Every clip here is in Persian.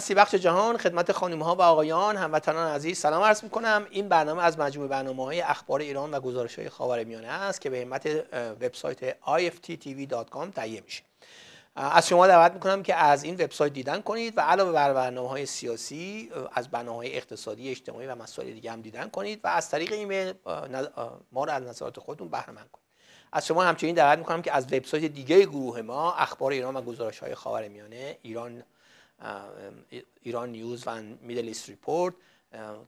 هستی بخش جهان خدمت خانم ها و آقایان هموطنان عزیز سلام عرض میکنم این برنامه از مجموعه برنامه های اخبار ایران و گزارش های میانه است که به همت وبسایت ifttv.com تهیه میشه از شما دعوت میکنم که از این وبسایت دیدن کنید و علاوه بر برنامه های سیاسی از برنامه های اقتصادی اجتماعی و مسائل دیگه هم دیدن کنید و از طریق ایمیل ما رو از نظرات خودتون بهره کنید از شما همچنین دعوت میکنم که از وبسایت دیگه گروه ما اخبار ایران و گزارش های خاورمیانه ایران ایران نیوز و میدل ایست ریپورت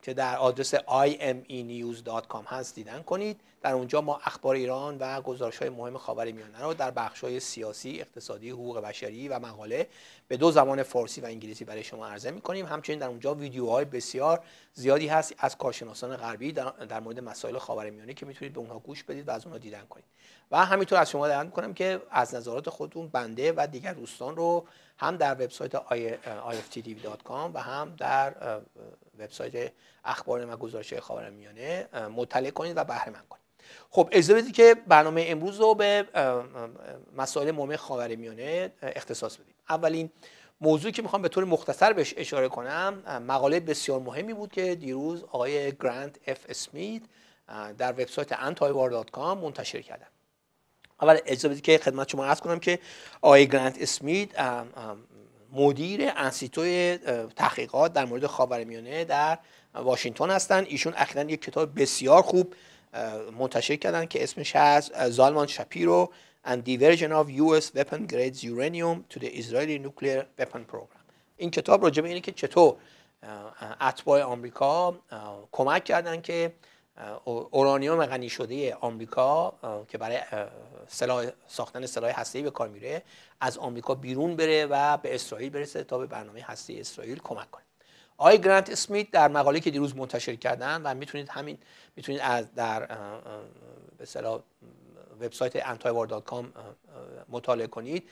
که در آدرس imenews.com هست دیدن کنید در اونجا ما اخبار ایران و گزارش های مهم خاورمیانه رو در بخش های سیاسی، اقتصادی، حقوق بشری و مقاله به دو زمان فارسی و انگلیسی برای شما عرضه می کنیم همچنین در اونجا ویدیوهای بسیار زیادی هست از کارشناسان غربی در مورد مسائل میانه که میتونید به اونها گوش بدید و از اونها دیدن کنید و همینطور از شما دعوت میکنم که از نظرات خودتون بنده و دیگر دوستان رو هم در وبسایت کام و هم در وبسایت اخبار و گزارش خاورمیانه مطلع کنید و بهره من کنید خب اجازه بدید که برنامه امروز رو به مسائل مهم خاورمیانه اختصاص بدیم اولین موضوعی که میخوام به طور مختصر بهش اشاره کنم مقاله بسیار مهمی بود که دیروز آقای گرانت اف اسمیت در وبسایت کام منتشر کردن اول اجازه بدید که خدمت شما عرض کنم که آقای گرانت اسمیت مدیر انسیتوی تحقیقات در مورد خاورمیانه در واشنگتن هستند ایشون اخیرا یک کتاب بسیار خوب منتشر کردن که اسمش هست زالمان شپیرو and diversion of US weapon grades uranium to the Israeli nuclear weapon program این کتاب راجع اینه که چطور اتباع آمریکا کمک کردن که اورانیوم غنی شده آمریکا که برای سلاح ساختن سلاح هسته‌ای به کار میره از آمریکا بیرون بره و به اسرائیل برسه تا به برنامه هسته اسرائیل کمک کنه آی گرانت اسمیت در مقاله که دیروز منتشر کردن و میتونید همین میتونید از در به وبسایت antiwar.com مطالعه کنید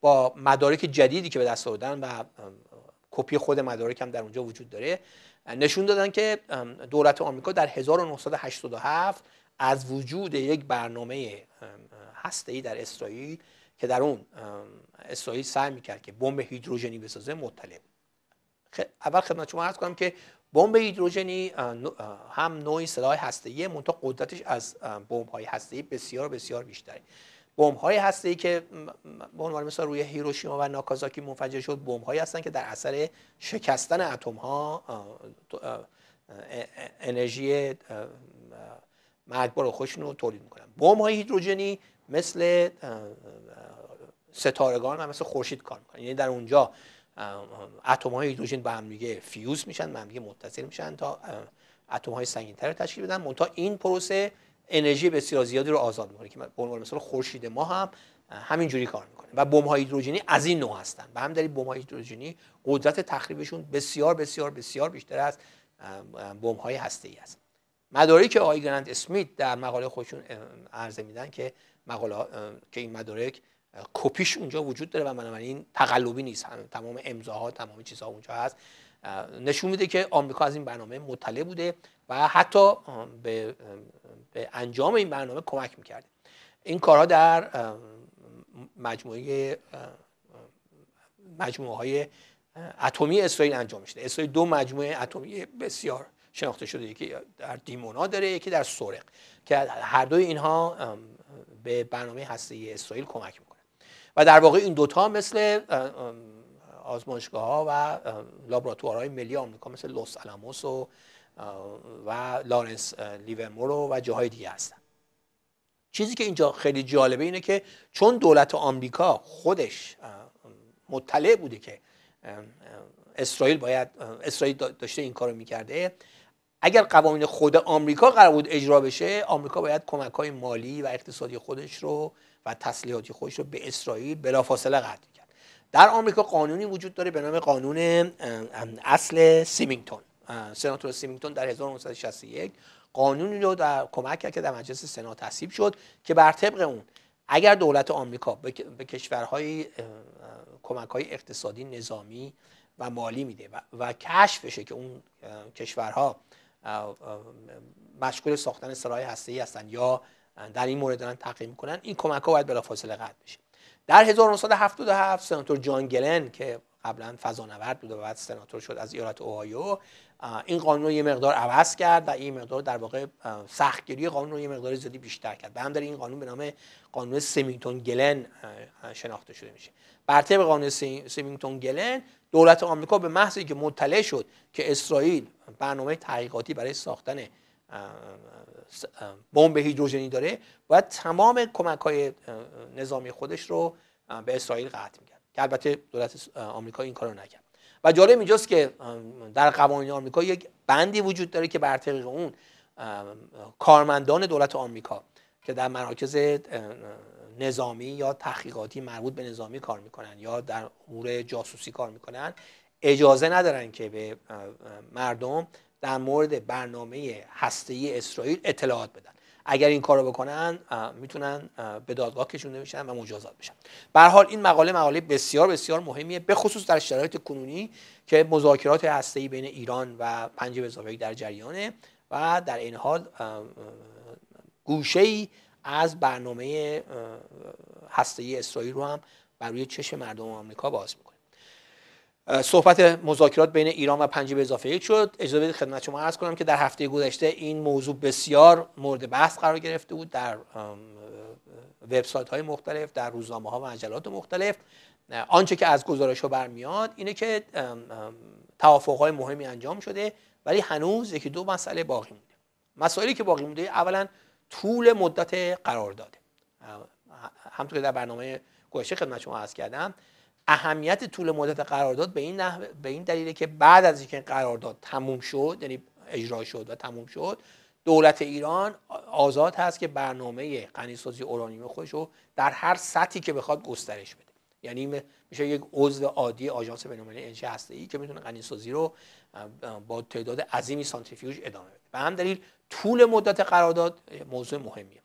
با مدارک جدیدی که به دست آوردن و کپی خود مدارک هم در اونجا وجود داره نشون دادن که دولت آمریکا در 1987 از وجود یک برنامه ای در اسرائیل که در اون اسرائیل سعی میکرد که بمب هیدروژنی بسازه مطلع اول خدمت شما عرض کنم که بمب هیدروژنی هم نوعی سلاح ای منتها قدرتش از بمب هسته ای بسیار بسیار بیشتره هسته هستی که به عنوان مثال روی هیروشیما و ناکازاکی منفجر شد هایی هستن که در اثر شکستن ها انرژی مرگبار و خشن رو تولید میکنن های هیدروژنی مثل ستارگان و مثل خورشید کار میکنن یعنی در اونجا اتم های هیدروژن به هم دیگه فیوز میشن به هم دیگه متصل میشن تا اتم های سنگین تر تشکیل بدن منتها این پروسه انرژی بسیار زیادی رو آزاد میکنه که به عنوان مثال خورشید ما هم همینجوری کار میکنه و بمب هیدروژنی از این نوع هستن به هم دلیل بمب هیدروژنی قدرت تخریبشون بسیار بسیار بسیار بیشتر از بمب های هسته‌ای است که آقای گرند اسمیت در مقاله خودشون عرضه میدن که مقاله که این مدارک کپیش اونجا وجود داره و این تقلبی نیست تمام امضاها تمام چیزها اونجا هست نشون میده که آمریکا از این برنامه مطلع بوده و حتی به, به انجام این برنامه کمک میکردیم این کارها در مجموعه مجموعه های اتمی اسرائیل انجام میشه اسرائیل دو مجموعه اتمی بسیار شناخته شده یکی در دیمونا داره یکی در سورق که هر دوی اینها به برنامه هسته اسرائیل کمک میکنه و در واقع این دوتا مثل آزمایشگاه ها و لابراتوارهای ملی آمریکا مثل لوس الاموس و و لارنس لیورمورو و جاهای دیگه هستن چیزی که اینجا خیلی جالبه اینه که چون دولت آمریکا خودش مطلع بوده که اسرائیل باید اسرائیل داشته این کارو میکرده اگر قوانین خود آمریکا قرار بود اجرا بشه آمریکا باید کمک های مالی و اقتصادی خودش رو و تسلیحاتی خودش رو به اسرائیل بلافاصله قطع کرد در آمریکا قانونی وجود داره به نام قانون اصل سیمینگتون سناتور سیمینگتون در 1961 قانونی رو در کمک کرد که در مجلس سنا تصیب شد که بر طبق اون اگر دولت آمریکا به کشورهای کمک های اقتصادی نظامی و مالی میده و, کشف بشه که اون کشورها مشغول ساختن سلاح هسته‌ای هستن یا در این مورد دارن تحقیق میکنن این کمک ها باید بلافاصله قطع بشه در 1977 سناتور جان گلن که قبلا فضانورد بود و بعد سناتور شد از ایالت اوهایو این قانون رو یه مقدار عوض کرد و این مقدار در واقع سختگیری قانون رو یه مقدار زیادی بیشتر کرد به هم این قانون به نام قانون سمینگتون گلن شناخته شده میشه بر طبق قانون سمینگتون گلن دولت آمریکا به محض که مطلع شد که اسرائیل برنامه تحقیقاتی برای ساختن بمب هیدروژنی داره باید تمام کمک های نظامی خودش رو به اسرائیل قطع میکرد که البته دولت آمریکا این کارو نکرد و جالب اینجاست که در قوانین آمریکا یک بندی وجود داره که بر طریق اون کارمندان دولت آمریکا که در مراکز نظامی یا تحقیقاتی مربوط به نظامی کار میکنن یا در امور جاسوسی کار میکنن اجازه ندارن که به مردم در مورد برنامه هسته‌ای اسرائیل اطلاعات بدن اگر این کارو بکنن میتونن به دادگاه کشونده بشن و مجازات بشن به حال این مقاله مقاله بسیار بسیار مهمیه به خصوص در شرایط کنونی که مذاکرات هسته‌ای بین ایران و پنج بزاوی در جریانه و در این حال گوشه ای از برنامه هسته‌ای اسرائیل رو هم بر روی چشم مردم آمریکا باز میکنه صحبت مذاکرات بین ایران و پنج به اضافه یک شد اجازه بدید خدمت شما عرض کنم که در هفته گذشته این موضوع بسیار مورد بحث قرار گرفته بود در وبسایت های مختلف در روزنامه ها و مجلات مختلف آنچه که از گزارش ها برمیاد اینه که توافق های مهمی انجام شده ولی هنوز یکی دو مسئله باقی مونده مسائلی که باقی مونده اولا طول مدت قرارداد همونطور که در برنامه گوشه خدمت شما عرض کردم اهمیت طول مدت قرارداد به این نحو به این دلیله که بعد از اینکه قرارداد تموم شد یعنی اجرا شد و تموم شد دولت ایران آزاد هست که برنامه غنیسازی اورانیوم خودش رو در هر سطحی که بخواد گسترش بده یعنی میشه یک عضو عادی آژانس بین‌المللی انرژی هسته‌ای e که میتونه غنیسازی رو با تعداد عظیمی سانتریفیوژ ادامه بده به هم دلیل طول مدت قرارداد موضوع مهمیه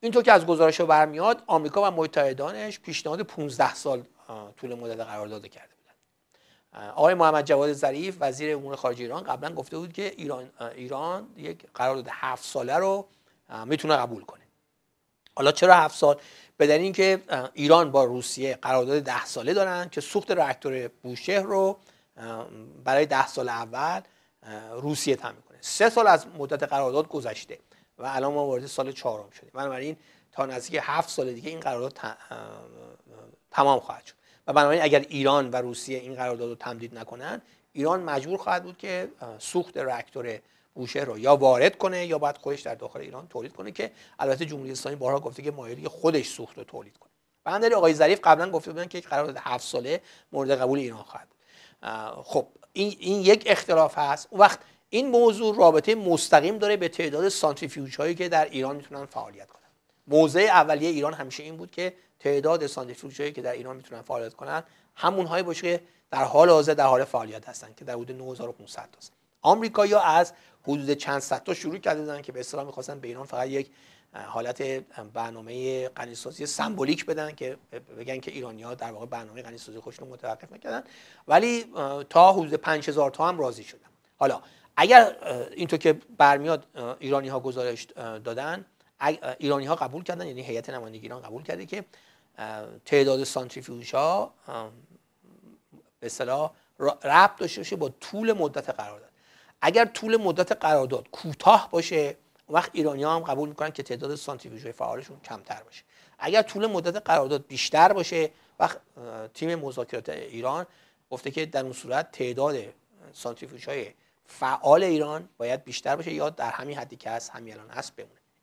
اینطور که از گزارش برمیاد آمریکا و متحدانش پیشنهاد 15 سال طول مدت قرارداد کرده بودن آقای محمد جواد ظریف وزیر امور خارجه ایران قبلا گفته بود که ایران ایران یک قرارداد هفت ساله رو میتونه قبول کنه حالا چرا هفت سال به دلیل اینکه ایران با روسیه قرارداد ده ساله دارن که سوخت راکتور بوشهر رو برای ده سال اول روسیه تامین کنه سه سال از مدت قرارداد گذشته و الان ما وارد سال چهارم شدیم بنابراین تا نزدیک هفت سال دیگه این قرارداد تمام خواهد شد و بنابراین اگر ایران و روسیه این قرارداد رو تمدید نکنن ایران مجبور خواهد بود که سوخت راکتور بوشهر رو یا وارد کنه یا باید خودش در داخل ایران تولید کنه که البته جمهوری اسلامی بارها گفته که مایلی خودش سوخت رو تولید کنه بنابراین آقای ظریف قبلا گفته بودن که یک قرارداد هفت ساله مورد قبول ایران خواهد بود خب این, این یک اختلاف هست اون وقت این موضوع رابطه مستقیم داره به تعداد سانتریفیوژهایی که در ایران میتونن فعالیت کنند موضع اولیه ایران همیشه این بود که تعداد ساندویچ که در ایران میتونن فعالیت کنن همون هایی باشه که در حال حاضر در حال فعالیت هستن که در حدود 9500 تا آمریکا یا از حدود چند صد تا شروع کرده که به اصطلاح میخواستن به ایران فقط یک حالت برنامه قنیسازی سمبولیک بدن که بگن که ها در واقع برنامه غنیسازی رو متوقف نکردن ولی تا حدود 5000 تا هم راضی شدن حالا اگر اینطور که برمیاد ایرانی ها گزارش دادن ایرانی ها قبول کردن یعنی هیئت نمایندگی ایران قبول کرده که تعداد سانتریفیوژ ها به اصطلاح ربط داشته باشه با طول مدت قرارداد اگر طول مدت قرارداد کوتاه باشه وقت ایرانی ها هم قبول میکنن که تعداد سانتریفیوژ فعالشون کمتر باشه اگر طول مدت قرارداد بیشتر باشه وقت تیم مذاکرات ایران گفته که در اون صورت تعداد سانتریفیوژ های فعال ایران باید بیشتر باشه یا در همین حدی که هست همین الان هست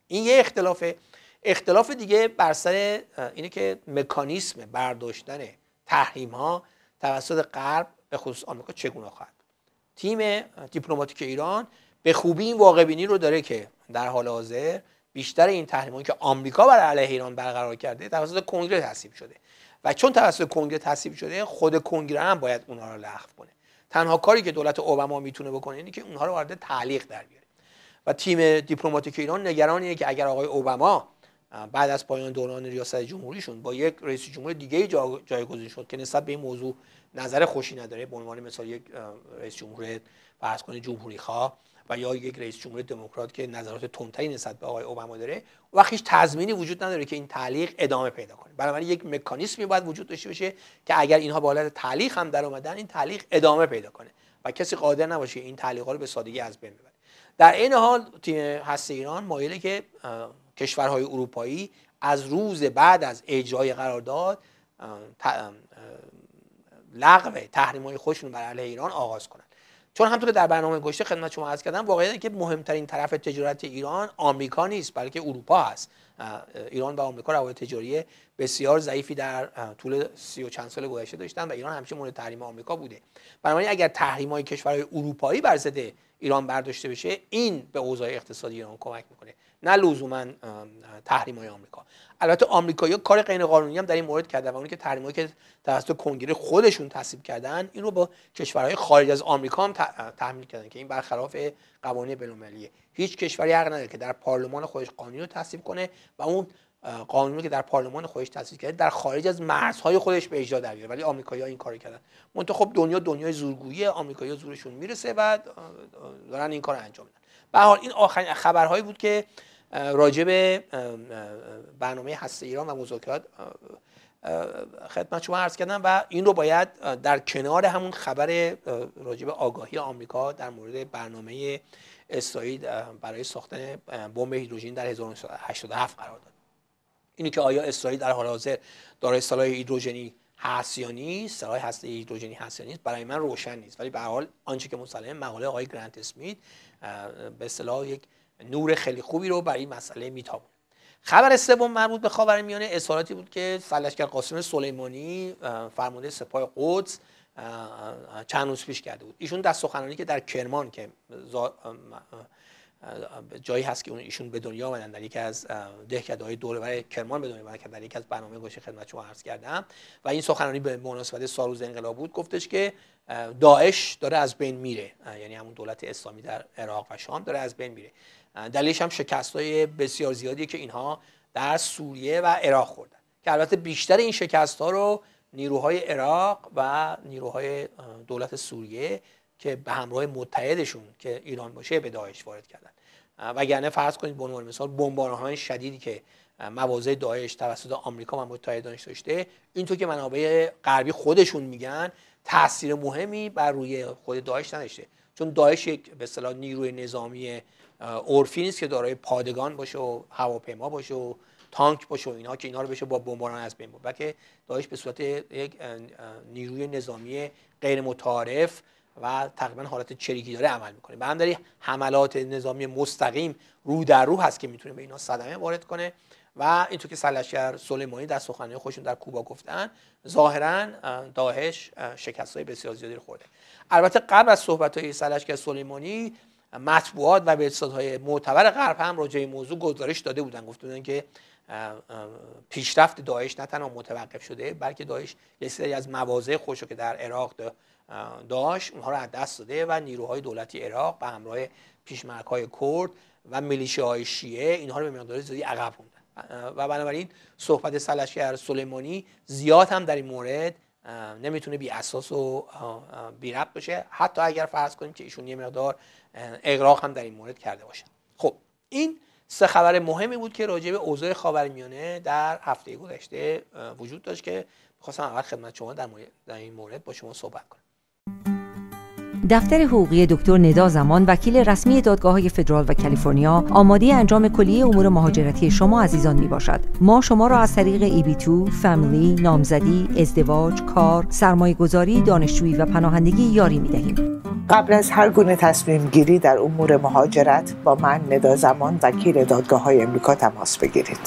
این یه اختلافه اختلاف دیگه بر سر اینه که مکانیسم برداشتن تحریم ها توسط غرب به خصوص آمریکا چگونه خواهد تیم دیپلماتیک ایران به خوبی این واقع بینی رو داره که در حال حاضر بیشتر این تحریم‌ها که آمریکا بر علیه ایران برقرار کرده توسط کنگره تصویب شده و چون توسط کنگره تصویب شده خود کنگره هم باید اونها رو لغو کنه تنها کاری که دولت اوباما میتونه بکنه اینه که اونها رو وارد تعلیق در بیاره و تیم دیپلماتیک ایران نگرانیه که اگر آقای اوباما بعد از پایان دوران ریاست جمهوریشون با یک رئیس جمهور دیگه جایگزین شد که نسبت به این موضوع نظر خوشی نداره به عنوان مثال یک رئیس جمهور فرض کنید جمهوری خواه و یا یک رئیس جمهور دموکرات که نظرات تندتری نسبت به آقای اوباما داره و هیچ تضمینی وجود نداره که این تعلیق ادامه پیدا کنه بنابراین یک مکانیزمی باید وجود داشته باشه که اگر اینها به حالت تعلیق هم در اومدن این تعلیق ادامه پیدا کنه و کسی قادر نباشه این تعلیق رو به سادگی از بین ببره در این حال هست ایران مایله که کشورهای اروپایی از روز بعد از اجرای قرارداد لغو تحریم‌های خودشون بر علیه ایران آغاز کنند چون همطور که در برنامه گشته خدمت شما عرض کردم واقعیت که مهمترین طرف تجارت ایران آمریکا نیست بلکه اروپا است ایران و آمریکا روابط تجاری بسیار ضعیفی در طول سی و چند سال گذشته داشتن و ایران همیشه مورد تحریم آمریکا بوده بنابراین اگر تحریم کشورهای اروپایی بر ایران برداشته بشه این به اوضاع اقتصادی ایران کمک میکنه نه لزوما تحریم های آمریکا البته آمریکایی‌ها کار غیر قانونی هم در این مورد کردن و اونی که هایی که توسط کنگره خودشون تصویب کردن این رو با کشورهای خارج از آمریکا هم تحمیل کردن که این برخلاف قوانین بین‌المللیه هیچ کشوری حق نداره که در پارلمان خودش قانونی رو تصویب کنه و اون قانونی که در پارلمان خودش تصویب کرده در خارج از مرزهای خودش به اجرا در بیاره ولی آمریکایی‌ها این کارو کردن منتها خب دنیا دنیای زورگویی آمریکایی‌ها زورشون میرسه و دارن این کار انجام میدن به حال این آخرین خبرهایی بود که راجع به برنامه هسته ایران و مذاکرات خدمت شما عرض کردم و این رو باید در کنار همون خبر راجع به آگاهی آمریکا در مورد برنامه اسرائیل برای ساختن بمب هیدروژن در 1987 قرار داد اینی که آیا اسرائیل در حال حاضر دارای سلاح هیدروژنی هست یا نیست سلاح هسته هیدروژنی هست یا نیست برای من روشن نیست ولی به حال آنچه که مسلمه مقاله آقای گرانت اسمیت به اصطلاح یک نور خیلی خوبی رو برای این مسئله میتابونه خبر سوم مربوط به خاورمیانه اظهاراتی بود که سلشکر قاسم سلیمانی فرمانده سپاه قدس چند روز پیش کرده بود ایشون در سخنرانی که در کرمان که جایی هست که اون ایشون به دنیا آمدن در یکی از دهکده‌های دورور کرمان به دنیا که در یکی از برنامه گوش خدمت شما عرض کردم و این سخنرانی به مناسبت سالروز انقلاب بود گفتش که داعش داره از بین میره یعنی همون دولت اسلامی در عراق و شام داره از بین میره دلیلش هم شکست‌های بسیار زیادی که اینها در سوریه و عراق خوردن که البته بیشتر این شکست‌ها رو نیروهای عراق و نیروهای دولت سوریه که به همراه متحدشون که ایران باشه به داعش وارد کردن وگرنه فرض کنید به عنوان مثال های شدیدی که مواضع داعش توسط آمریکا و متحدانش داشته اینطور که منابع غربی خودشون میگن تاثیر مهمی بر روی خود داعش نداشته چون داعش یک به اصطلاح نیروی نظامی عرفی نیست که دارای پادگان باشه و هواپیما باشه و تانک باشه و اینا که اینا رو بشه با بمباران از بین برد بلکه به صورت یک نیروی نظامی غیر متعارف و تقریبا حالت چریکی داره عمل میکنه به همداری حملات نظامی مستقیم رو در رو هست که میتونه به اینا صدمه وارد کنه و اینطور که سلشگر سلیمانی در سخنانی خودشون در کوبا گفتن ظاهرا داهش شکست های بسیار زیادی رو خورده البته قبل از صحبت های سلشگر سلیمانی مطبوعات و های معتبر غرب هم راجع این موضوع گزارش داده بودن گفته که پیشرفت داعش نه تنها متوقف شده بلکه داعش یه سری از مواضع خودش که در عراق داشت اونها رو از دست داده و نیروهای دولتی عراق به همراه پیشمرک های کرد و های شیعه اینها رو به مقدار زیادی عقب موندن و بنابراین صحبت سلشکر سلیمانی زیاد هم در این مورد نمیتونه بی اساس و بی ربط باشه حتی اگر فرض کنیم که ایشون یه مقدار اغراق هم در این مورد کرده باشه خب این سه خبر مهمی بود که راجع به اوضاع خاورمیانه در هفته گذشته وجود داشت که خواستم اول خدمت شما در, در این مورد با شما صحبت کنم دفتر حقوقی دکتر ندا زمان وکیل رسمی دادگاه های فدرال و کالیفرنیا آماده انجام کلیه امور مهاجرتی شما عزیزان می باشد. ما شما را از طریق ای بی تو، فامیلی، نامزدی، ازدواج، کار، سرمایه گذاری، دانشجویی و پناهندگی یاری می دهیم. قبل از هر گونه تصمیم گیری در امور مهاجرت با من ندا زمان وکیل دادگاه های امریکا تماس بگیرید.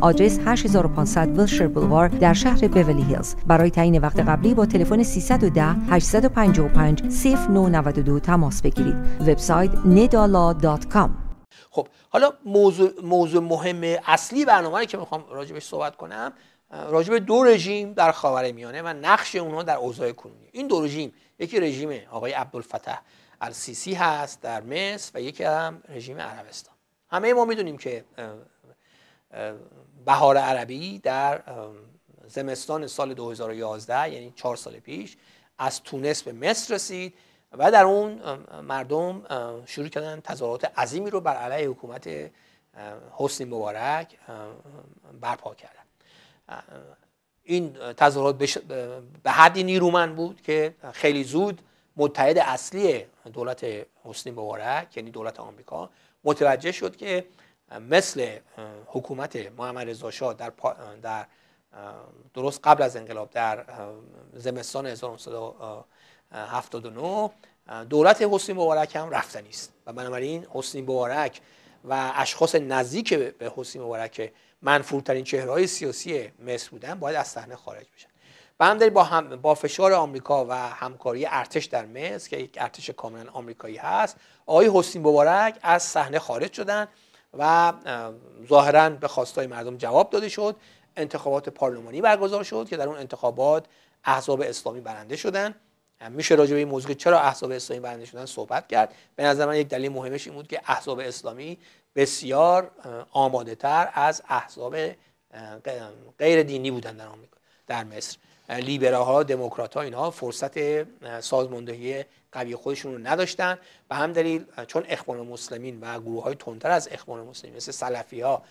آدرس 8500 ویلشر بلوار در شهر بیولی هیلز برای تعیین وقت قبلی با تلفن 310 855 0992 تماس بگیرید وبسایت nedala.com خب حالا موضوع, موضوع مهم اصلی برنامه که میخوام راجبش صحبت کنم راجب دو رژیم در میانه و نقش اونها در اوضاع کنونی این دو رژیم یکی رژیم آقای عبدالفتح السیسی هست در مصر و یکی هم رژیم عربستان همه ما میدونیم که بهار عربی در زمستان سال 2011 یعنی چهار سال پیش از تونس به مصر رسید و در اون مردم شروع کردن تظاهرات عظیمی رو بر علیه حکومت حسنی مبارک برپا کردن این تظاهرات به حدی نیرومند بود که خیلی زود متحد اصلی دولت حسنی مبارک یعنی دولت آمریکا متوجه شد که مثل حکومت محمد رضا شاه در, در درست قبل از انقلاب در زمستان 1979 دولت حسنی مبارک هم رفتنی است و بنابراین حسنی مبارک و اشخاص نزدیک به حسین مبارک منفورترین چهره های سیاسی مصر بودن باید از صحنه خارج بشن و هم با, هم با فشار آمریکا و همکاری ارتش در مصر که یک ارتش کاملا آمریکایی هست آقای حسین مبارک از صحنه خارج شدن و ظاهرا به خواستای مردم جواب داده شد انتخابات پارلمانی برگزار شد که در اون انتخابات احزاب اسلامی برنده شدند میشه راجع به این موضوع چرا احزاب اسلامی برنده شدن صحبت کرد به نظر من یک دلیل مهمش این بود که احزاب اسلامی بسیار آماده تر از احزاب غیر دینی بودن در آمریکا در مصر لیبراها دموکرات ها اینا فرصت سازماندهی قوی خودشون رو نداشتن به هم دلیل چون اخوان مسلمین و گروه های تندتر از اخوان مسلمین مثل سلفی ها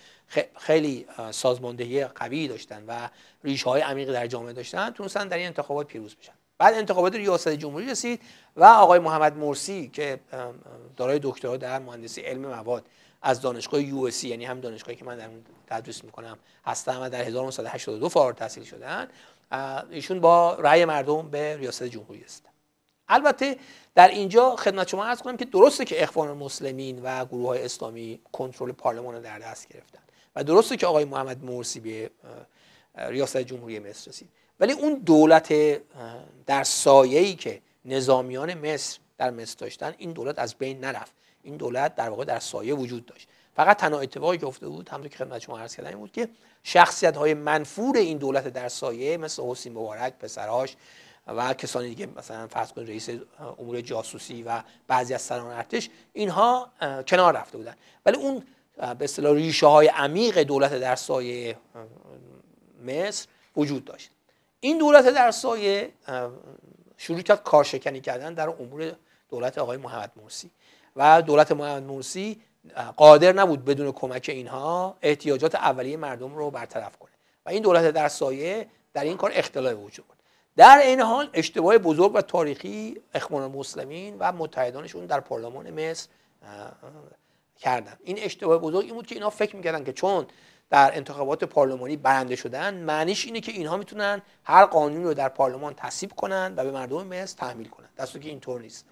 خیلی سازماندهی قوی داشتن و ریش های عمیق در جامعه داشتن تونستن در این انتخابات پیروز بشن بعد انتخابات ریاست جمهوری رسید و آقای محمد مرسی که دارای دکترا در مهندسی علم مواد از دانشگاه یو یعنی هم دانشگاهی که من در تدریس میکنم هستم و در 1982 فارغ تحصیل شدن ایشون با رأی مردم به ریاست جمهوری است البته در اینجا خدمت شما عرض کنم که درسته که اخوان مسلمین و گروه های اسلامی کنترل پارلمان رو در دست گرفتن و درسته که آقای محمد مرسی به ریاست جمهوری مصر رسید ولی اون دولت در سایه ای که نظامیان مصر در مصر داشتن این دولت از بین نرفت این دولت در واقع در سایه وجود داشت فقط تنها اتفاقی که افتاده بود همونطور که خدمت شما عرض کردم بود که شخصیت های منفور این دولت در سایه مثل حسین مبارک پسرهاش و کسانی دیگه مثلا فرض کنید رئیس امور جاسوسی و بعضی از سران ارتش اینها کنار رفته بودن ولی اون به اصطلاح ریشه های عمیق دولت در سایه مصر وجود داشت این دولت در سایه شروع کرد کارشکنی کردن در امور دولت آقای محمد موسی و دولت محمد موسی قادر نبود بدون کمک اینها احتیاجات اولیه مردم رو برطرف کنه و این دولت در سایه در این کار اختلاف وجود بود در این حال اشتباه بزرگ و تاریخی اخوان المسلمین و متحدانشون در پارلمان مصر کردن این اشتباه بزرگ این بود که اینا فکر میکردن که چون در انتخابات پارلمانی برنده شدن معنیش اینه که اینها میتونن هر قانونی رو در پارلمان تصویب کنن و به مردم مصر تحمیل کنن در که اینطور نیست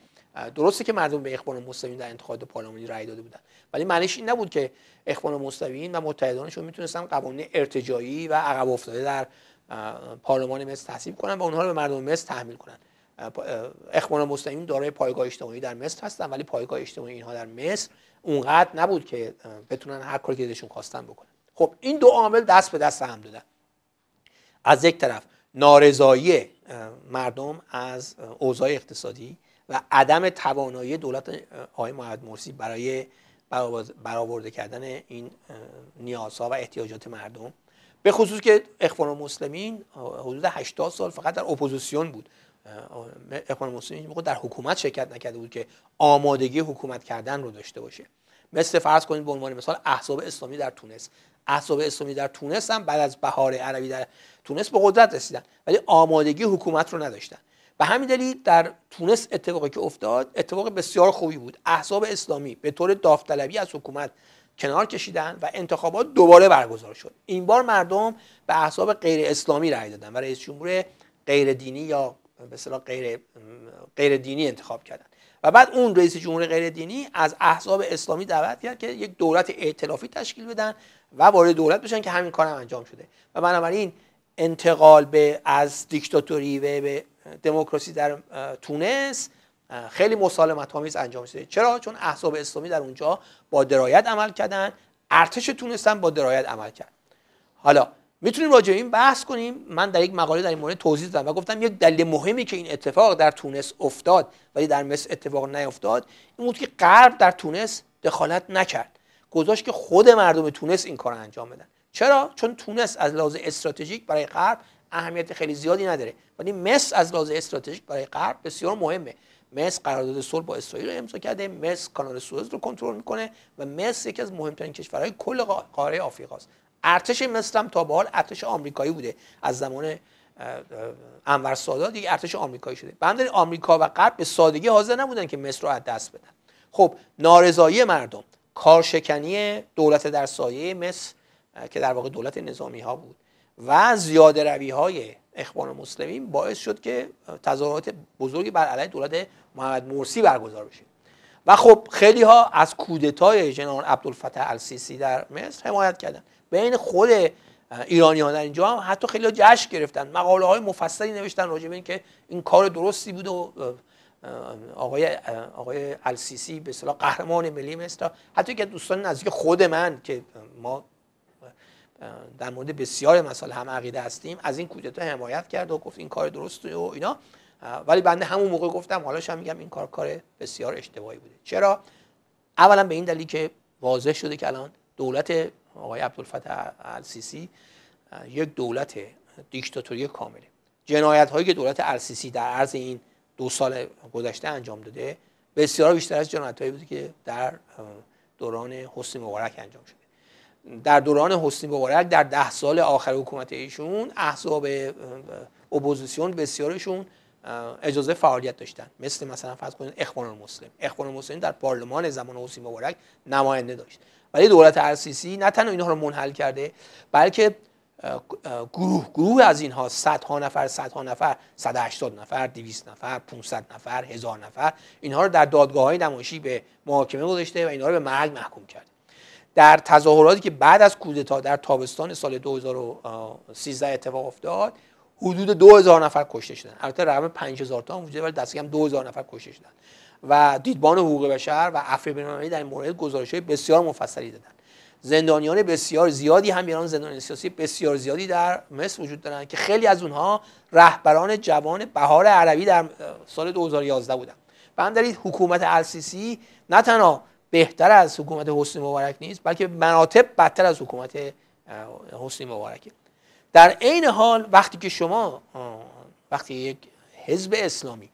درسته که مردم به اخوان مستوین در انتخابات پارلمانی رأی داده بودن ولی معنیش این نبود که اخوان مستوین و متحدانشون میتونستن قوانین ارتجایی و عقب افتاده در پارلمان مصر تصویب کنن و اونها رو به مردم مصر تحمیل کنن اخوان مسلمین دارای پایگاه اجتماعی در مصر هستن ولی پایگاه اجتماعی اینها در مصر اونقدر نبود که بتونن هر کاری که دلشون خواستن بکنن خب این دو عامل دست به دست هم دادن از یک طرف نارضایی مردم از اوضاع اقتصادی و عدم توانایی دولت آقای محمد مرسی برای برآورده کردن این نیازها و احتیاجات مردم به خصوص که اخوان مسلمین حدود 80 سال فقط در اپوزیسیون بود اخوان مسلمین در حکومت شرکت نکرده بود که آمادگی حکومت کردن رو داشته باشه مثل فرض کنید به عنوان مثال احزاب اسلامی در تونس احزاب اسلامی در تونس هم بعد از بهار عربی در تونس به قدرت رسیدن ولی آمادگی حکومت رو نداشتن به همین دلیل در تونس اتفاقی که افتاد اتفاق بسیار خوبی بود احزاب اسلامی به طور داوطلبی از حکومت کنار کشیدن و انتخابات دوباره برگزار شد این بار مردم به احزاب غیر اسلامی رأی دادن و رئیس جمهور غیر دینی یا به غیر غیر دینی انتخاب کردند. و بعد اون رئیس جمهور غیر دینی از احزاب اسلامی دعوت کرد که یک دولت ائتلافی تشکیل بدن و وارد دولت بشن که همین کارم هم انجام شده و بنابراین انتقال به از دیکتاتوری و به دموکراسی در تونس خیلی مسالمت آمیز انجام شده چرا چون احزاب اسلامی در اونجا با درایت عمل کردن ارتش هم با درایت عمل کرد حالا میتونیم راجع این بحث کنیم من در یک مقاله در این مورد توضیح دادم و گفتم یک دلیل مهمی که این اتفاق در تونس افتاد ولی در مصر اتفاق نیفتاد این بود که غرب در تونس دخالت نکرد گذاشت که خود مردم تونس این کار انجام بدن چرا چون تونس از لحاظ استراتژیک برای غرب اهمیت خیلی زیادی نداره ولی مصر از لحاظ استراتژیک برای غرب بسیار مهمه مصر قرارداد صلح با اسرائیل رو امضا کرده مصر کانال سوئز رو کنترل میکنه و مصر یکی از مهمترین کشورهای کل قاره آفریقاست ارتش مصر هم تا به حال ارتش آمریکایی بوده از زمان انور سادات دیگه ارتش آمریکایی شده بندر آمریکا و غرب به سادگی حاضر نبودن که مصر رو از دست بدن خب نارضایی مردم کارشکنی دولت در سایه مصر که در واقع دولت نظامی ها بود و زیاده روی های اخوان مسلمین باعث شد که تظاهرات بزرگی بر علیه دولت محمد مرسی برگزار بشه و خب خیلی ها از کودتای جنرال عبدالفتح السیسی در مصر حمایت کردن بین خود ایرانیان در اینجا هم حتی خیلی جشن گرفتن مقاله های مفصلی نوشتن راجع به اینکه این کار درستی بود و آقای آقای السیسی به اصطلاح قهرمان ملی مصر حتی که دوستان نزدیک خود من که ما در مورد بسیار مسائل هم عقیده هستیم از این کودتا حمایت کرد و گفت این کار درست و اینا ولی بنده همون موقع گفتم حالا شما میگم این کار کار بسیار اشتباهی بوده چرا اولا به این دلیل که واضح شده که الان دولت آقای عبدالفتح السیسی یک دولت دیکتاتوری کامله جنایت هایی که دولت السیسی در عرض این دو سال گذشته انجام داده بسیار بیشتر از جنایت هایی بوده که در دوران حسنی مبارک انجام شده در دوران حسنی مبارک در ده سال آخر حکومت ایشون احزاب اپوزیسیون بسیارشون اجازه فعالیت داشتن مثل مثلا فرض کنید اخوان المسلم اخوان المسلم در پارلمان زمان حسین مبارک نماینده داشت ولی دولت ارسیسی نه تنها اینها رو منحل کرده بلکه گروه گروه از اینها صدها نفر صدها نفر 180 نفر 200 نفر 500 نفر هزار نفر اینها رو در دادگاه های نمایشی به محاکمه گذاشته و اینها رو به مرگ محکوم کرده در تظاهراتی که بعد از کودتا در تابستان سال 2013 اتفاق افتاد حدود 2000 نفر کشته شدن البته رقم 5000 تا هم ولی ولی کم 2000 نفر کشته شدن و دیدبان حقوق بشر و افری بین‌المللی در این مورد گزارش‌های بسیار مفصلی دادن زندانیان بسیار زیادی هم ایران یعنی زندان سیاسی بسیار زیادی در مصر وجود دارند که خیلی از اونها رهبران جوان بهار عربی در سال 2011 بودن و هم دارید حکومت السیسی نه تنها بهتر از حکومت حسنی مبارک نیست بلکه مناطب بدتر از حکومت حسنی مبارکه در عین حال وقتی که شما وقتی یک حزب اسلامی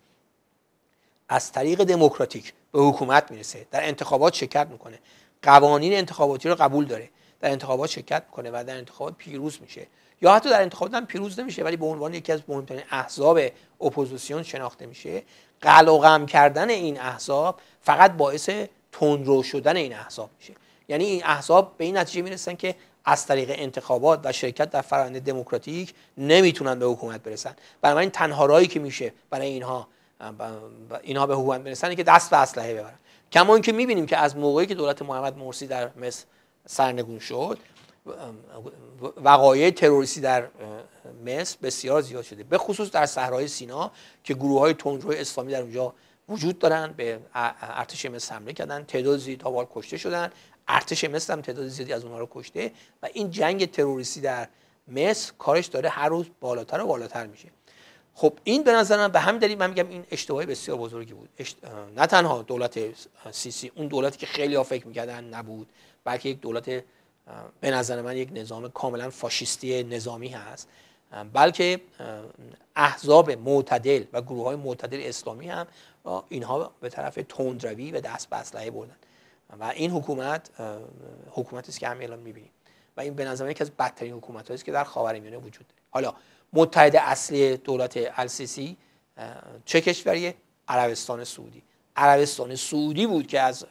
از طریق دموکراتیک به حکومت میرسه در انتخابات شرکت میکنه قوانین انتخاباتی رو قبول داره در انتخابات شرکت میکنه و در انتخابات پیروز میشه یا حتی در انتخابات هم پیروز نمیشه ولی به عنوان یکی از مهمترین احزاب اپوزیسیون شناخته میشه قلقم کردن این احزاب فقط باعث تندرو شدن این احزاب میشه یعنی این احزاب به این نتیجه میرسن که از طریق انتخابات و شرکت در فرآیند دموکراتیک نمیتونن به حکومت برسن بنابراین تنها رایی که میشه برای اینها اینها به حکومت برسن که دست به اسلحه ببرن کما اینکه میبینیم که از موقعی که دولت محمد مرسی در مصر سرنگون شد وقایع تروریستی در مصر بسیار زیاد شده به خصوص در صحرای سینا که گروه های تندروی اسلامی در اونجا وجود دارن به ارتش مصر حمله کردن تعداد زیادی کشته شدن ارتش مصر هم تعداد زیادی از اونها رو کشته و این جنگ تروریستی در مصر کارش داره هر روز بالاتر و بالاتر میشه خب این به نظر من به همین دلیل من میگم این اشتباهی بسیار بزرگی بود نه تنها دولت سیسی اون دولتی که خیلی ها فکر میکردن نبود بلکه یک دولت به نظر من یک نظام کاملا فاشیستی نظامی هست بلکه احزاب معتدل و گروه های معتدل اسلامی هم اینها به طرف تندروی و دست به اسلحه و این حکومت حکومتی است که همین الان میبینیم و این به نظر یکی از بدترین حکومت است که در خاورمیانه وجود داره حالا متحد اصلی دولت السیسی چه کشوریه عربستان سعودی عربستان سعودی بود که از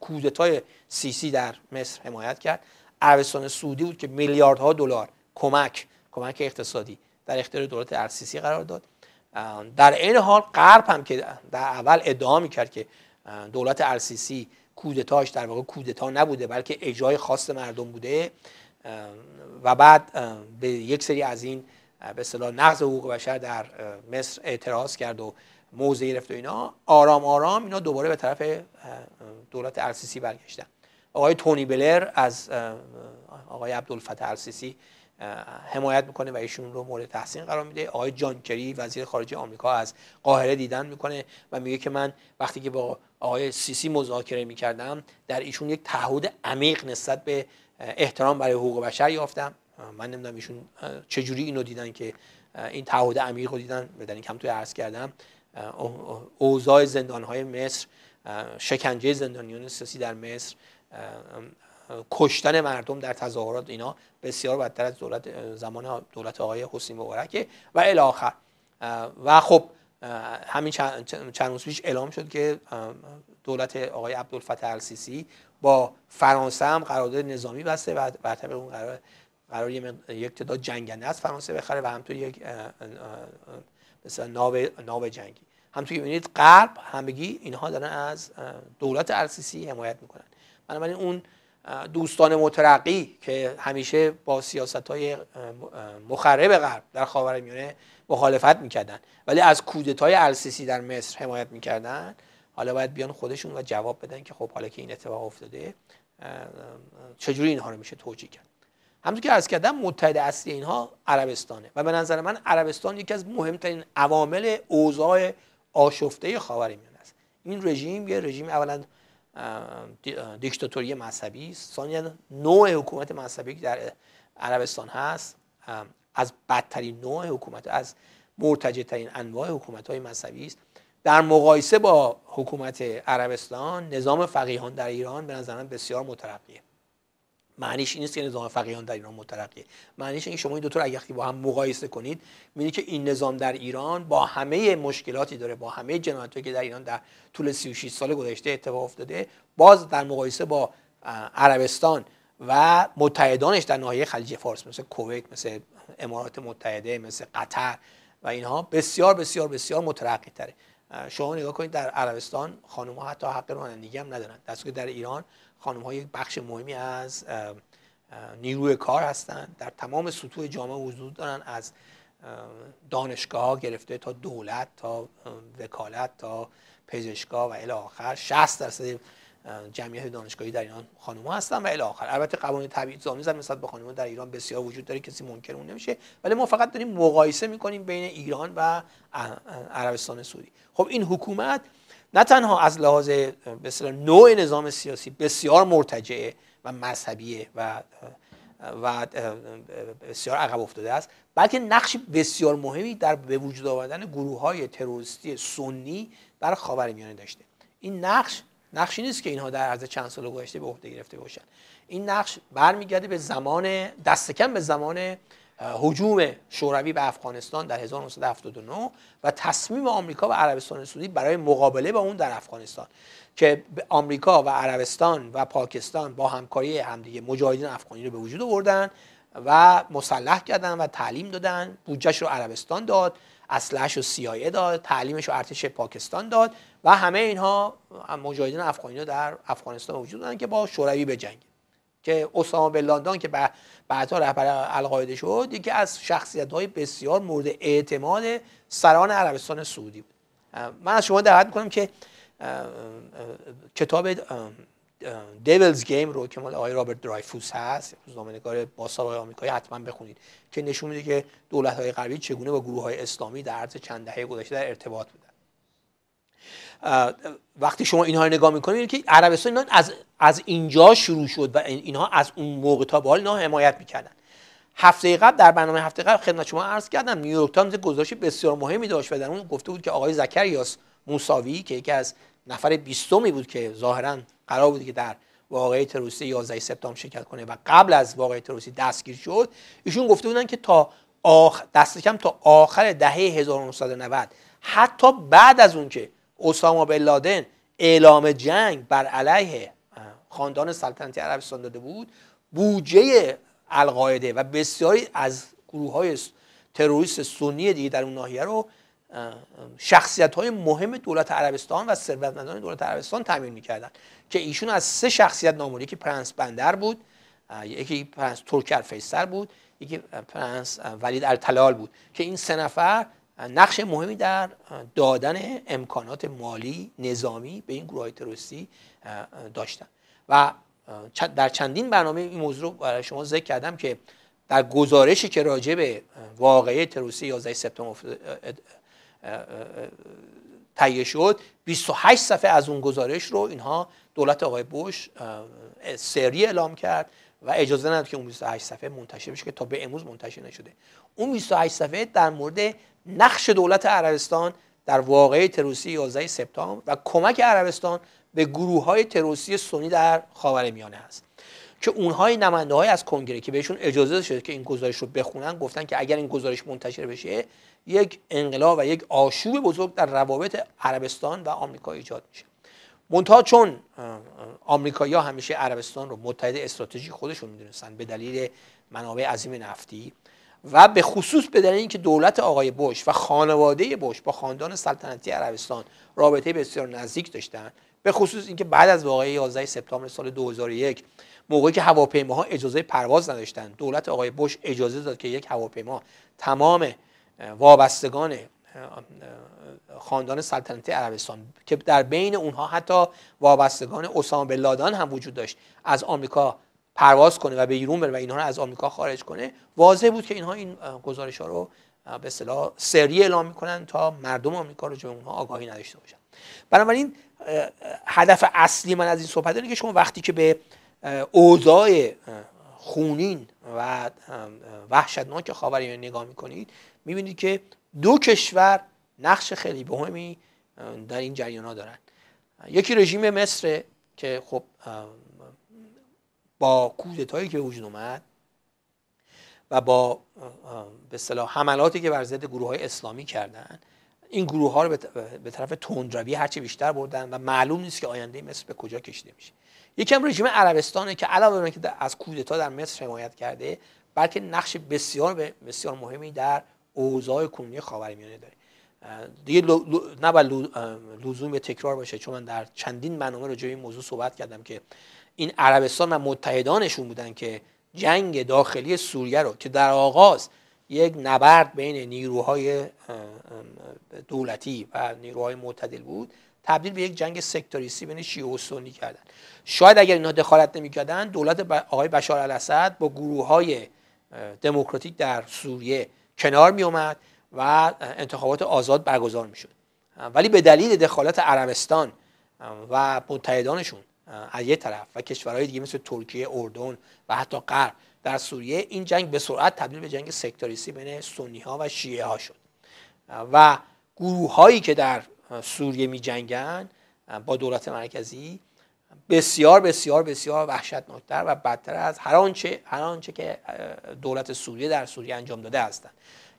کودتای سیسی در مصر حمایت کرد عربستان سعودی بود که میلیاردها دلار کمک کمک اقتصادی در اختیار دولت السیسی قرار داد در این حال غرب هم که در اول ادعا میکرد که دولت السیسی کودتاش در واقع کودتا نبوده بلکه اجرای خاص مردم بوده و بعد به یک سری از این به اصطلاح نقض حقوق بشر در مصر اعتراض کرد و موضع گرفت و اینا آرام آرام اینا دوباره به طرف دولت السیسی برگشتن آقای تونی بلر از آقای عبدالفتاح السیسی حمایت میکنه و ایشون رو مورد تحسین قرار میده آقای جان کری وزیر خارجه آمریکا از قاهره دیدن میکنه و میگه که من وقتی که با آقای سیسی مذاکره میکردم در ایشون یک تعهد عمیق نسبت به احترام برای حقوق بشر یافتم من نمیدونم ایشون چجوری اینو دیدن که این تعهد عمیق رو دیدن بدن کم توی عرض کردم اوضاع زندانهای مصر شکنجه زندانیان سیاسی در مصر کشتن مردم در تظاهرات اینا بسیار بدتر از دولت زمان دولت آقای حسین مبارکه و الی آخر و خب همین چند روز پیش اعلام شد که دولت آقای عبدالفتح السیسی با فرانسه هم قرارداد نظامی بسته و بر اون قرار یک تعداد جنگنده از فرانسه بخره و هم تو یک مثلا ناو ناو جنگی هم تو ببینید غرب همگی اینها دارن از دولت السیسی حمایت میکنن بنابراین اون دوستان مترقی که همیشه با سیاست های مخرب غرب در خاورمیانه مخالفت میکردن ولی از کودتای السیسی در مصر حمایت میکردن حالا باید بیان خودشون و جواب بدن که خب حالا که این اتفاق افتاده چجوری اینها رو میشه توجیه کرد همونطور که عرض کردم متحد اصلی اینها عربستانه و به نظر من عربستان یکی از مهمترین عوامل اوضاع آشفته خاورمیانه است این رژیم یه رژیم اولا دیکتاتوری مذهبی است نوع حکومت مذهبی که در عربستان هست از بدترین نوع حکومت از مرتجع ترین انواع حکومت های مذهبی است در مقایسه با حکومت عربستان نظام فقیهان در ایران به نظرم بسیار مترقیه معنیش این نیست که نظام فقیهان در ایران مترقیه معنیش این شما این دو تا رو با هم مقایسه کنید میبینید که این نظام در ایران با همه مشکلاتی داره با همه جنایاتی که در ایران در طول 36 سال گذشته اتفاق افتاده باز در مقایسه با عربستان و متحدانش در ناحیه خلیج فارس مثل کویت مثل امارات متحده مثل قطر و اینها بسیار بسیار بسیار مترقی تره شما نگاه کنید در عربستان خانم حتی حق رانندگی هم ندارن در که در ایران خانم های بخش مهمی از نیروی کار هستند در تمام سطوح جامعه حضور دارن از دانشگاه گرفته تا دولت تا وکالت تا پزشکا و الی آخر 60 درصد جمعیت دانشگاهی در ایران خانم هستن و الی آخر البته قوانین تبعیض آمیز نسبت به خانم در ایران بسیار وجود داره کسی منکر اون نمیشه ولی ما فقط داریم مقایسه میکنیم بین ایران و عربستان سعودی خب این حکومت نه تنها از لحاظ به نوع نظام سیاسی بسیار مرتجعه و مذهبیه و و بسیار عقب افتاده است بلکه نقش بسیار مهمی در به وجود آوردن گروه های تروریستی سنی در خاورمیانه داشته این نقش نقشی نیست که اینها در عرض چند سال گذشته به عهده گرفته باشند این نقش برمیگرده به زمان دستکم به زمان حجوم شوروی به افغانستان در 1979 و تصمیم آمریکا و عربستان سعودی برای مقابله با اون در افغانستان که آمریکا و عربستان و پاکستان با همکاری همدیگه مجاهدین افغانی رو به وجود آوردن و مسلح کردن و تعلیم دادن بودجهش رو عربستان داد اسلحش رو CIA داد تعلیمش رو ارتش پاکستان داد و همه اینها مجاهدین افغانی رو در افغانستان وجود دادن که با شوروی بجنگن که اسامه بن که بعدها رهبر القاعده شد یکی از شخصیت های بسیار مورد اعتماد سران عربستان سعودی بود من از شما دعوت میکنم که کتاب دیولز گیم رو که مال آقای رابرت درایفوس هست روزنامه‌نگار با سابقه آمریکایی حتما بخونید که نشون میده که دولت‌های غربی چگونه با گروه‌های اسلامی در عرض چند دهه گذشته در ارتباط بودن وقتی شما اینها رو نگاه میکنید که عربستان اینا از از اینجا شروع شد و اینها از اون موقع تا به حال اینا حمایت میکردن هفته قبل در برنامه هفته قبل خدمت شما عرض کردم نیویورک تایمز گزارش بسیار مهمی داشت و در اون گفته بود که آقای زکریاس موساوی که یکی از نفر بیستمی بود که ظاهرا قرار بود که در واقعه تروریستی 11 سپتامبر شرکت کنه و قبل از واقعه تروریستی دستگیر شد ایشون گفته بودن که تا آخر دست کم تا آخر دهه 1990 حتی بعد از اون که اسامه بن لادن اعلام جنگ بر علیه خاندان سلطنتی عربستان داده بود بودجه القاعده و بسیاری از گروه های تروریست سنی دیگه در اون ناحیه رو شخصیت های مهم دولت عربستان و ثروتمندان دولت عربستان تامین میکردن که ایشون از سه شخصیت نامونی که پرنس بندر بود یکی پرنس ترکر فیسر بود یکی پرنس ولید التلال بود که این سه نفر نقش مهمی در دادن امکانات مالی نظامی به این گروه های تروریستی داشتن و در چندین برنامه این موضوع رو برای شما ذکر کردم که در گزارشی که راجع به واقعه تروریستی 11 سپتامبر تهیه شد 28 صفحه از اون گزارش رو اینها دولت آقای بوش سری اعلام کرد و اجازه نداد که اون 28 صفحه منتشر بشه که تا به امروز منتشر نشده اون 28 صفحه در مورد نقش دولت عربستان در واقعه تروسی 11 سپتامبر و کمک عربستان به گروه های تروریستی سنی در خاورمیانه است که اونهای نمنده های از کنگره که بهشون اجازه شده که این گزارش رو بخونن گفتن که اگر این گزارش منتشر بشه یک انقلاب و یک آشوب بزرگ در روابط عربستان و آمریکا ایجاد میشه منتها چون آمریکایی همیشه عربستان رو متحد استراتژی خودشون میدونستن به دلیل منابع عظیم نفتی و به خصوص به دلیل اینکه دولت آقای بوش و خانواده بوش با خاندان سلطنتی عربستان رابطه بسیار نزدیک داشتند به خصوص اینکه بعد از واقعه 11 سپتامبر سال 2001 موقعی که هواپیماها اجازه پرواز نداشتند دولت آقای بوش اجازه داد که یک هواپیما تمام وابستگان خاندان سلطنتی عربستان که در بین اونها حتی وابستگان اسامه بن لادن هم وجود داشت از آمریکا پرواز کنه و به بره و اینها رو از آمریکا خارج کنه واضح بود که اینها این گزارش ها رو به اصطلاح سری اعلام میکنن تا مردم آمریکا رو به اونها آگاهی نداشته باشن بنابراین هدف اصلی من از این صحبت اینه که شما وقتی که به اوضاع خونین و وحشتناک خاورمیانه نگاه میکنید میبینید که دو کشور نقش خیلی مهمی در این جریان ها دارن یکی رژیم مصر که خب با کودتایی که وجود اومد و با به صلاح حملاتی که بر ضد گروه های اسلامی کردن این گروه ها رو به طرف تندروی هرچی بیشتر بردن و معلوم نیست که آینده مصر به کجا کشیده میشه یکم رژیم عربستانه که علاوه بر اینکه از کودتا در مصر حمایت کرده بلکه نقش بسیار بسیار مهمی در اوضاع کنونی خاورمیانه داره دیگه نباید لزوم تکرار باشه چون من در چندین برنامه راجع موضوع صحبت کردم که این عربستان و متحدانشون بودن که جنگ داخلی سوریه رو که در آغاز یک نبرد بین نیروهای دولتی و نیروهای معتدل بود تبدیل به یک جنگ سکتوریستی بین شیعه و سنی کردن شاید اگر اینها دخالت نمیکردن دولت آقای بشار الاسد با گروه های دموکراتیک در سوریه کنار می اومد و انتخابات آزاد برگزار میشد ولی به دلیل دخالت عربستان و متحدانشون از یه طرف و کشورهای دیگه مثل ترکیه، اردن و حتی غرب در سوریه این جنگ به سرعت تبدیل به جنگ سکتاریستی بین سنی ها و شیعه ها شد و گروه هایی که در سوریه می جنگن با دولت مرکزی بسیار بسیار بسیار وحشتناکتر و بدتر از هر آنچه هر آنچه که دولت سوریه در سوریه انجام داده هستند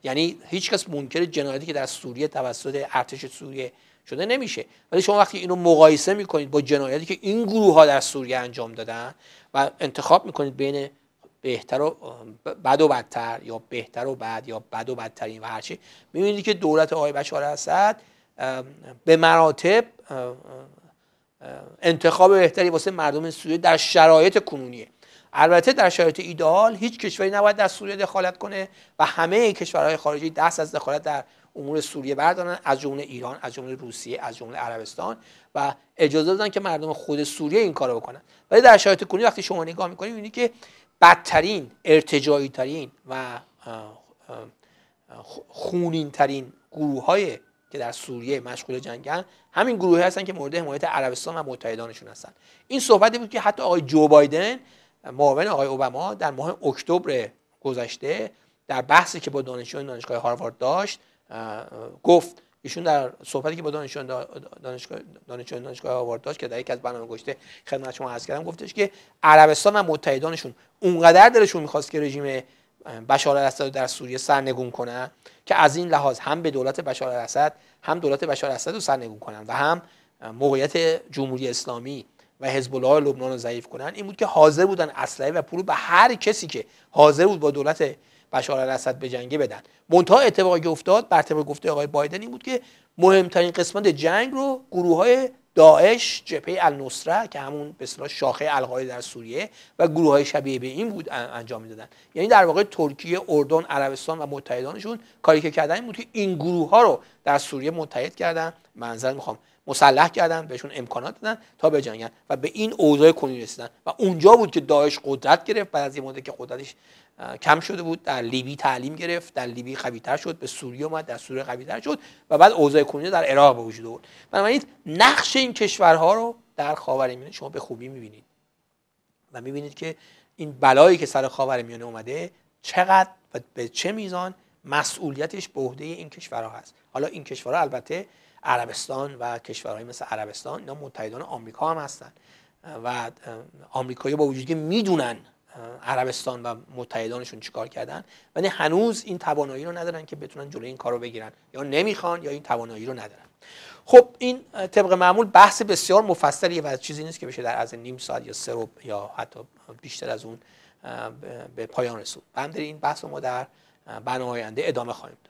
یعنی هیچکس کس منکر جنایتی که در سوریه توسط ارتش سوریه شده نمیشه ولی شما وقتی اینو مقایسه میکنید با جنایتی که این گروه ها در سوریه انجام دادن و انتخاب میکنید بین بهتر و بد و بدتر یا بهتر و بد یا بد و بدترین و هرچی میبینید که دولت آقای بشار اسد به مراتب انتخاب بهتری واسه مردم سوریه در شرایط کنونیه البته در شرایط ایدئال هیچ کشوری نباید در سوریه دخالت کنه و همه کشورهای خارجی دست از دخالت در امور سوریه بردارن از جمله ایران از جمله روسیه از جمله عربستان و اجازه بدن که مردم خود سوریه این کارو بکنن ولی در شرایط کنونی وقتی شما نگاه میکنید میبینید که بدترین ارتجاعی ترین و خونین ترین گروه های که در سوریه مشغول جنگن همین گروهی هستن که مورد حمایت عربستان و متحدانشون هستن این صحبتی بود که حتی آقای جو بایدن معاون آقای اوباما در ماه اکتبر گذشته در بحثی که با دانشجویان دانشگاه هاروارد داشت گفت ایشون در صحبتی که با دانشجویان دانشگاه دانشگاه هاروارد داشت که در یک از برنامه گذشته خدمت شما عرض کردم گفتش که عربستان و متحدانشون اونقدر دلشون میخواست که رژیم بشار الاسد در سوریه سرنگون کنن که از این لحاظ هم به دولت بشار الاسد هم دولت بشار الاسد رو سرنگون کنن و هم موقعیت جمهوری اسلامی و حزب الله لبنان رو ضعیف کنن این بود که حاضر بودن اسلحه و پول به هر کسی که حاضر بود با دولت بشار الاسد به جنگه بدن منتها اتفاقی که افتاد بر طبق گفته آقای بایدن این بود که مهمترین قسمت جنگ رو گروه های داعش جبهه النصره که همون به اصطلاح شاخه القاعده در سوریه و گروه های شبیه به این بود انجام میدادن یعنی در واقع ترکیه اردن عربستان و متحدانشون کاری که کردن این بود که این گروه ها رو در سوریه متحد کردن منظر میخوام مسلح کردن بهشون امکانات دادن تا بجنگن و به این اوضاع کنونی رسیدن و اونجا بود که داعش قدرت گرفت بعد از یه مدت که قدرتش کم شده بود در لیبی تعلیم گرفت در لیبی قویتر شد به سوریه اومد در سوریه قویتر شد و بعد اوضاع کنونی در عراق به وجود آورد بنابراین نقش این کشورها رو در خاورمیانه شما به خوبی میبینید و میبینید که این بلایی که سر خاورمیانه اومده چقدر و به چه میزان مسئولیتش به عهده این کشورها هست حالا این کشورها البته عربستان و کشورهای مثل عربستان اینا متحدان آمریکا هم هستن و آمریکایی با وجودی میدونن عربستان و متحدانشون چیکار کردن ولی هنوز این توانایی رو ندارن که بتونن جلوی این کار رو بگیرن یا نمیخوان یا این توانایی رو ندارن خب این طبق معمول بحث بسیار مفصلیه و چیزی نیست که بشه در از نیم ساعت یا سه یا حتی بیشتر از اون به پایان رسوند. و این بحث رو ما در آینده ادامه خواهیم داد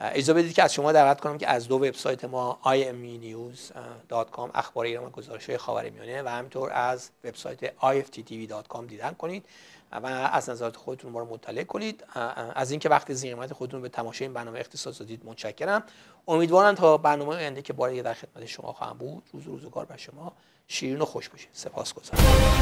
اجازه بدید که از شما دعوت کنم که از دو وبسایت ما imnews.com e اخبار ایران و گزارش های خاورمیانه و همینطور از وبسایت ifttv.com دیدن کنید و از نظرات خودتون ما رو مطلع کنید از اینکه وقتی زیرمت خودتون به تماشای این برنامه اختصاص دادید متشکرم امیدوارم تا برنامه آینده که بار در خدمت شما خواهم بود روز روزگار بر شما شیرین و خوش باشه سپاسگزارم